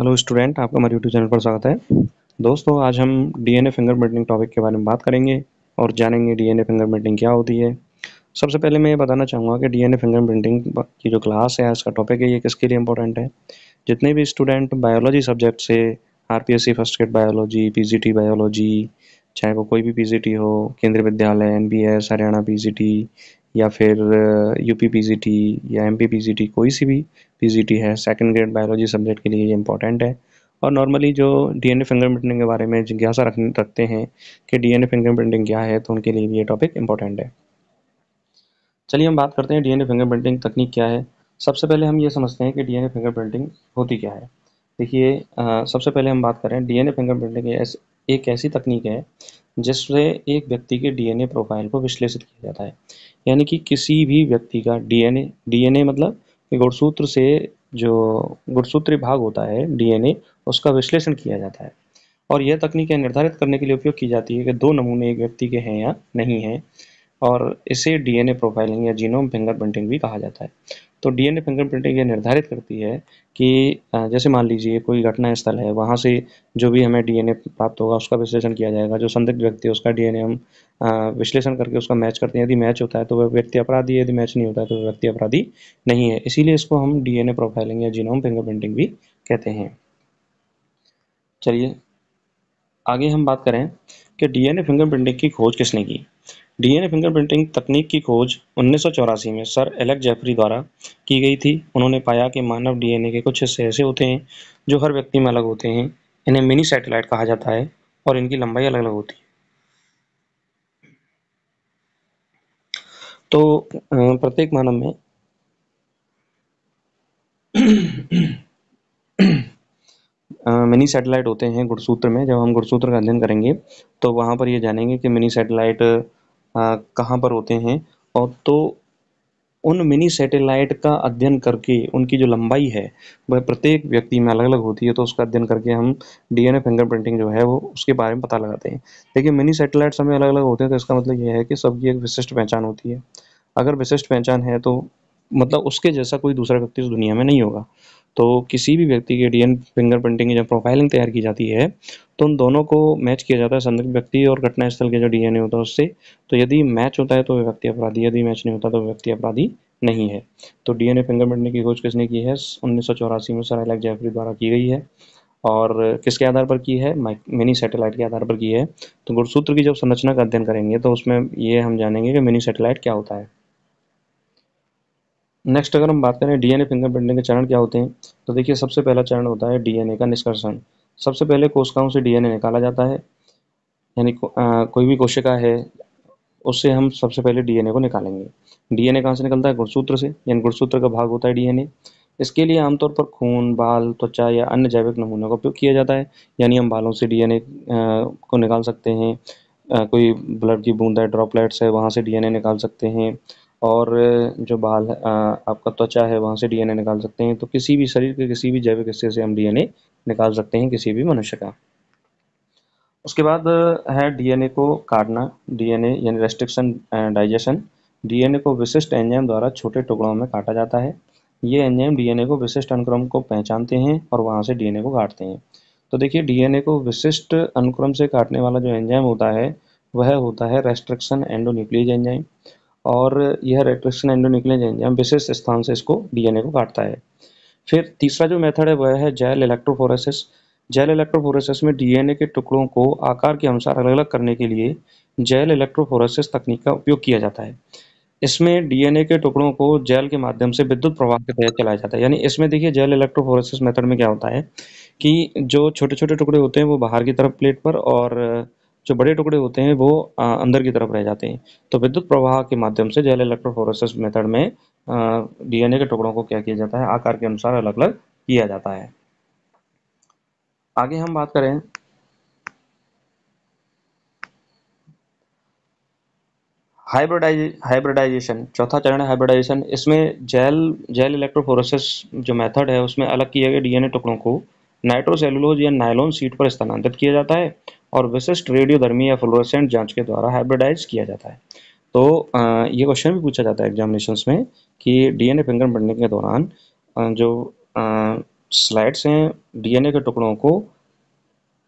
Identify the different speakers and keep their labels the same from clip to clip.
Speaker 1: hello student आपका हमारे YouTube channel पर स्वागत है दोस्तों आज हम डीएनए फिंगरप्रिंटिंग टॉपिक के बारे में बात करेंगे और जानेंगे डीएनए फिंगरप्रिंटिंग क्या होती है सबसे पहले मैं ये बताना चाहूँगा कि डीएनए फिंगरप्रिंटिंग की जो क्लास है इसका टॉपिक है ये किसके लिए इंपॉर्टेंट है जितने भी स्टूडेंट बायोलॉजी सब्जेक्ट से R first grade biology P biology चाहे वो कोई भी पी हो केंद्रीय विद्यालय एन हरियाणा पी या फिर U P P G T या M P P G T कोई सी भी पी जी टी है सेकेंड ग्रेड बायोलॉजी सब्जेक्ट के लिए ये इंपॉर्टेंट है और नॉर्मली जो D N A fingerprinting के बारे में जिज्ञासा रख रखते हैं कि D N A fingerprinting क्या है तो उनके लिए भी ये टॉपिक इंपॉर्टेंट है चलिए हम बात करते हैं D N A fingerprinting तकनीक क्या है सबसे पहले हम ये समझते हैं कि D N A fingerprinting होती क्या है देखिए सबसे पहले हम बात करें D N A fingerprinting एक ऐसी तकनीक है जिससे एक व्यक्ति के डीएनए प्रोफाइल को विश्लेषित किया जाता है यानी कि किसी भी व्यक्ति का डीएनए डीएनए मतलब गुणसूत्र से जो गुणसूत्र भाग होता है डीएनए उसका विश्लेषण किया जाता है और यह तकनीक निर्धारित करने के लिए उपयोग की जाती है कि दो नमूने एक व्यक्ति के हैं या नहीं हैं और इसे डीएनए प्रोफाइलिंग या जीनोम फिंगरप्रिंटिंग भी कहा जाता है तो डीएनए फिंगरप्रिंटिंग ये निर्धारित करती है कि जैसे मान लीजिए कोई घटना स्थल है वहाँ से जो भी हमें डीएनए प्राप्त होगा उसका विश्लेषण किया जाएगा जो संदिग्ध व्यक्ति है उसका डीएनए हम विश्लेषण करके उसका मैच करते हैं यदि मैच होता है तो वह व्यक्ति अपराधी है यदि मैच नहीं होता है तो वह व्यक्ति अपराधी नहीं है इसीलिए इसको हम डीएनए प्रोफाइलिंग या जीनोम फिंगरप्रिंटिंग भी कहते हैं चलिए आगे हम बात करें कि डीएनए फिंगरप्रिंटिंग की खोज किसने की डीएनए फिंगरप्रिंटिंग तकनीक की खोज उन्नीस में सर एलेक्स जेफरी द्वारा की गई थी उन्होंने पाया कि मानव डीएनए के कुछ हिस्से ऐसे होते हैं जो हर व्यक्ति में अलग होते हैं इन्हें मिनी सैटेलाइट कहा जाता है और इनकी लंबाई अलग अलग होती है तो प्रत्येक मानव में मिनी सैटेलाइट होते हैं गुड़सूत्र में जब हम गुड़सूत्र का अध्ययन करेंगे तो वहाँ पर ये जानेंगे कि मिनी सैटेलाइट कहाँ पर होते हैं और तो उन मिनी सैटेलाइट का अध्ययन करके उनकी जो लंबाई है वह प्रत्येक व्यक्ति में अलग अलग होती है तो उसका अध्ययन करके हम डीएनए फिंगरप्रिंटिंग जो है वो उसके बारे में पता लगाते हैं देखिए मिनी सैटेलाइट हमें अलग अलग होते हैं तो इसका मतलब यह है कि सबकी एक विशिष्ट पहचान होती है अगर विशिष्ट पहचान है तो मतलब उसके जैसा कोई दूसरा व्यक्ति इस दुनिया में नहीं होगा तो किसी भी व्यक्ति की डीएन फिंगरप्रिंटिंग की जब प्रोफाइलिंग तैयार की जाती है तो उन दोनों को मैच किया जाता है संदिग्ध व्यक्ति और घटना स्थल के जो डीएनए होता है उससे तो यदि मैच होता है तो वह व्यक्ति अपराधी यदि मैच नहीं होता तो व्यक्ति अपराधी नहीं है तो डीएनए फिंगरप्रिंटिंग की खोज किसने की है उन्नीस में सर एलेक्स जैफरी द्वारा की गई है और किसके आधार पर की है मिनी सैटेलाइट के आधार पर की है तो गुणसूत्र की जब संरचना का अध्ययन करेंगे तो उसमें ये हम जानेंगे कि मिनी सैटेलाइट क्या होता है नेक्स्ट अगर हम बात करें डीएनए फिंगरप्रिंटिंग के चरण क्या होते हैं तो देखिए सबसे पहला चरण होता है डीएनए का निष्कर्षण सबसे पहले कोशिकाओं से डीएनए निकाला जाता है यानी को, कोई भी कोशिका है उससे हम सबसे पहले डीएनए को निकालेंगे डीएनए कहाँ से निकलता है गुणसूत्र से यानी गुणसूत्र का भाग होता है डीएनए इसके लिए आमतौर पर खून बाल त्वचा या अन्य जैविक नमूनों का उपयोग किया जाता है यानी हम बालों से डीएनए को निकाल सकते हैं कोई ब्लड की बूंद है ड्रॉपलेट्स है वहाँ से डीएनए निकाल सकते हैं और जो बाल है आपका त्वचा है वहाँ से डीएनए निकाल सकते हैं तो किसी भी शरीर के किसी भी जैविक हिस्से से हम डीएनए निकाल सकते हैं किसी भी मनुष्य का उसके बाद है डीएनए को काटना डीएनए यानी रेस्ट्रिक्शन डाइजेशन डीएनए को विशिष्ट एंजाइम द्वारा छोटे टुकड़ों में काटा जाता है ये एंजाइम डीएनए को विशिष्ट अनुक्रम को पहचानते हैं और वहाँ से डीएनए को काटते हैं तो देखिए डीएनए को विशिष्ट अनुक्रम से काटने वाला जो एंजाइम होता है वह होता है रेस्ट्रिक्शन एंडोन्यूक्लियज एंजाइम और यह रेट्रिक्शन एंडोनिकलिन एंजाइम विशेष स्थान से इसको डीएनए को काटता है फिर तीसरा जो मेथड है वह है जेल इलेक्ट्रोफोरेसिस जेल इलेक्ट्रोफोरेसिस में डीएनए के टुकड़ों को आकार के अनुसार अलग अलग करने के लिए जेल इलेक्ट्रोफोरेसिस तकनीक का उपयोग किया जाता है इसमें डीएनए के टुकड़ों को जेल के माध्यम से विद्युत प्रवाह के तहत चलाया जाता है यानी इसमें देखिए जेल इलेक्ट्रोफोरेसिस मेथड में क्या होता है कि जो छोटे छोटे टुकड़े होते हैं वो बाहर की तरफ प्लेट पर और जो बड़े टुकड़े होते हैं वो अंदर की तरफ रह जाते हैं तो विद्युत प्रवाह के माध्यम से जेल इलेक्ट्रोफोरेसिस मेथड में डीएनए के टुकड़ों को क्या किया जाता है आकार के अनुसार अलग अलग किया जाता है आगे हम बात करें हाइब्रिडाइज हाइब्रिडाइजेशन चौथा चरण है हाइब्रिडाइजेशन इसमें जेल जेल इलेक्ट्रोफोरोसिस जो मेथड है उसमें अलग किए गए डीएनए टुकड़ों को नाइट्रोसेलुलोज या नाइलोन सीट पर स्थानांतरित किया जाता है और विशिष्ट रेडियोधर्मी या फ्लोरोसेंट जांच के द्वारा हाइब्रिडाइज किया जाता है तो ये क्वेश्चन भी पूछा जाता है एग्जामिनेशन में कि डीएनए फिंगर बनने के दौरान जो स्लाइड्स हैं डीएनए के टुकड़ों को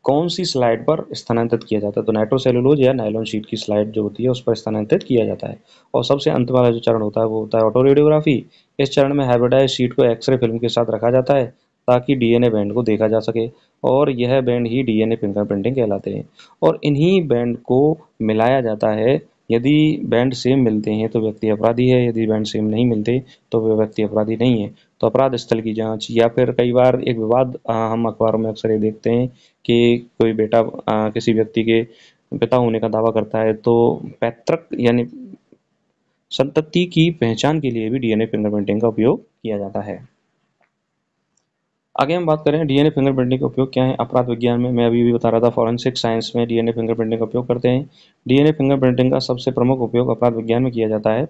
Speaker 1: कौन सी स्लाइड पर स्थानांतरित किया जाता है तो नाइट्रोसेलुलोज या नाइलॉन शीट की स्लाइड जो होती है उस पर स्थानांतरित किया जाता है और सबसे अंत वाला जो चरण होता है वो होता है ऑटो रेडियोग्राफी इस चरण में हाइब्रिडाइज शीट को एक्सरे फिल्म के साथ रखा जाता है ताकि डीएनए बैंड को देखा जा सके और यह बैंड ही डीएनए फिंगरप्रिंटिंग कहलाते हैं और इन्हीं बैंड को मिलाया जाता है यदि बैंड सेम मिलते हैं तो व्यक्ति अपराधी है यदि बैंड सेम नहीं मिलते तो वह व्यक्ति अपराधी नहीं है तो अपराध स्थल की जांच या फिर कई बार एक विवाद हम अखबारों में अक्सर ये देखते हैं कि कोई बेटा आ, किसी व्यक्ति के पिता होने का दावा करता है तो पैतृक यानी संतति की पहचान के लिए भी डीएनए फिंगरप्रिंटिंग का उपयोग किया जाता है आगे हम बात करें डीएनए फिंगरप्रिंटिंग का उपयोग क्या है अपराध विज्ञान में मैं अभी भी बता रहा था फॉरेंसिक साइंस में डीएनए फिंगरप्रिंटिंग का उपयोग करते हैं डीएनए फिंगरप्रिंटिंग का सबसे प्रमुख उपयोग अपराध विज्ञान में किया जाता है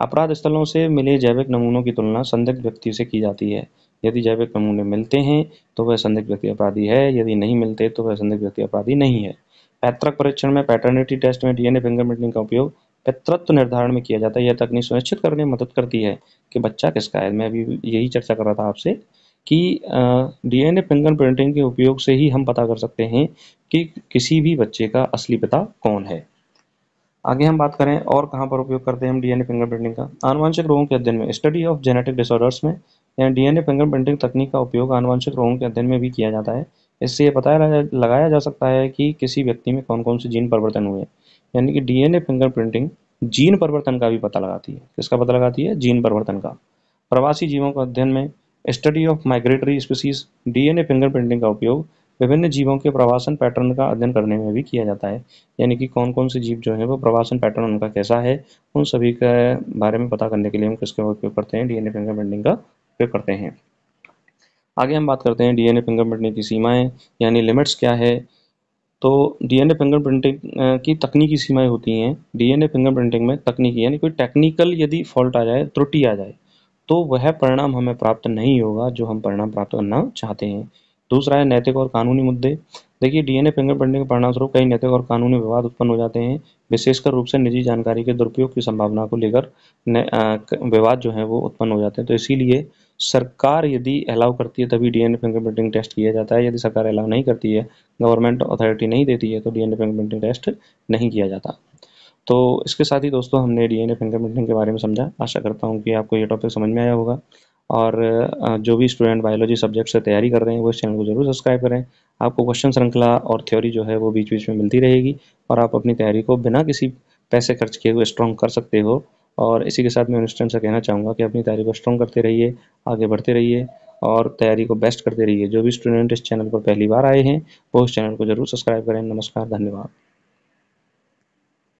Speaker 1: अपराध स्थलों से मिले जैविक नमूनों की तुलना संदिग्ध व्यक्ति से की जाती है यदि जैविक नमूने मिलते हैं तो वह संदिग्ध व्यक्ति अपराधी है यदि नहीं मिलते तो वह संदिग्ध व्यक्ति अपराधी नहीं है पैतृक परीक्षण में पैटर्निटी टेस्ट में डीएनए फिंगरप्रिंटिंग का उपयोग पितृत्व निर्धारण में किया जाता है यह तकनीक सुनिश्चित करने में मदद करती है कि बच्चा किसका है मैं अभी यही चर्चा कर रहा था आपसे कि डीएनए फिंगर प्रिंटिंग के उपयोग से ही हम पता कर सकते हैं कि किसी भी बच्चे का असली पिता कौन है आगे हम बात करें और कहाँ पर उपयोग करते हैं हम डीएनए फिंगर प्रिंटिंग का आनुवंशिक रोगों के अध्ययन में स्टडी ऑफ जेनेटिक डिसऑर्डर्स में या डीएनए फिंगर प्रिंटिंग तकनीक का उपयोग आनुवंशिक रोगों के अध्ययन में भी किया जाता है इससे ये पता लगाया जा सकता है कि किसी व्यक्ति में कौन कौन से जीन परिवर्तन हुए हैं यानी कि डीएनए फिंगर प्रिंटिंग जीन परिवर्तन का भी पता लगाती है किसका पता लगाती है जीन परिवर्तन का प्रवासी जीवों के अध्ययन में study of migratory species DNA fingerprinting का उपयोग विभिन्न जीवों के प्रवासन पैटर्न का अध्ययन करने में भी किया जाता है यानी कि कौन कौन से जीव जो है वो प्रवासन पैटर्न उनका कैसा है उन सभी के बारे में पता करने के लिए हम किसका उपयोग करते हैं डीएनए फिंगरप्रिंटिंग का उपयोग करते हैं आगे हम बात करते हैं डीएनए फिंगरप्रिंटिंग की सीमाएं यानी लिमिट्स क्या है तो डीएनए प्रिंटिंग की तकनीकी सीमाएं होती हैं डीएनए प्रिंटिंग में तकनीकी यानी कोई टेक्निकल यदि फॉल्ट आ जाए त्रुटि आ जाए तो वह परिणाम हमें प्राप्त नहीं होगा जो हम परिणाम प्राप्त करना चाहते हैं दूसरा है नैतिक और कानूनी मुद्दे देखिए डीएनए फिंगरप्रिंटिंग के परिणाम स्वरूप कई नैतिक और कानूनी विवाद उत्पन्न हो जाते हैं विशेषकर रूप से निजी जानकारी के दुरुपयोग की संभावना को लेकर विवाद जो है वो उत्पन्न हो जाते हैं तो इसीलिए सरकार यदि अलाउ करती है तभी डीएनए फिंगरप्रिंटिंग टेस्ट किया जाता है यदि सरकार अलाउ नहीं करती है गवर्नमेंट अथॉरिटी नहीं देती है तो डीएनए फिंगरप्रिंटिंग टेस्ट नहीं किया जाता तो इसके साथ ही दोस्तों हमने डीएनए फिंगरप्रिंटिंग के बारे में समझा आशा करता हूँ कि आपको ये टॉपिक समझ में आया होगा और जो भी स्टूडेंट बायोलॉजी सब्जेक्ट से तैयारी कर रहे हैं वो इस चैनल को जरूर सब्सक्राइब करें आपको क्वेश्चन श्रृंखला और थ्योरी जो है वो बीच बीच में मिलती रहेगी और आप अपनी तैयारी को बिना किसी पैसे खर्च किए हुए स्ट्रॉन्ग कर सकते हो और इसी के साथ मैं स्टूडेंट से कहना चाहूँगा कि अपनी तैयारी को स्ट्रॉन्ग करते रहिए आगे बढ़ते रहिए और तैयारी को बेस्ट करते रहिए जो भी स्टूडेंट इस चैनल पर पहली बार आए हैं वो इस चैनल को जरूर सब्सक्राइब करें नमस्कार धन्यवाद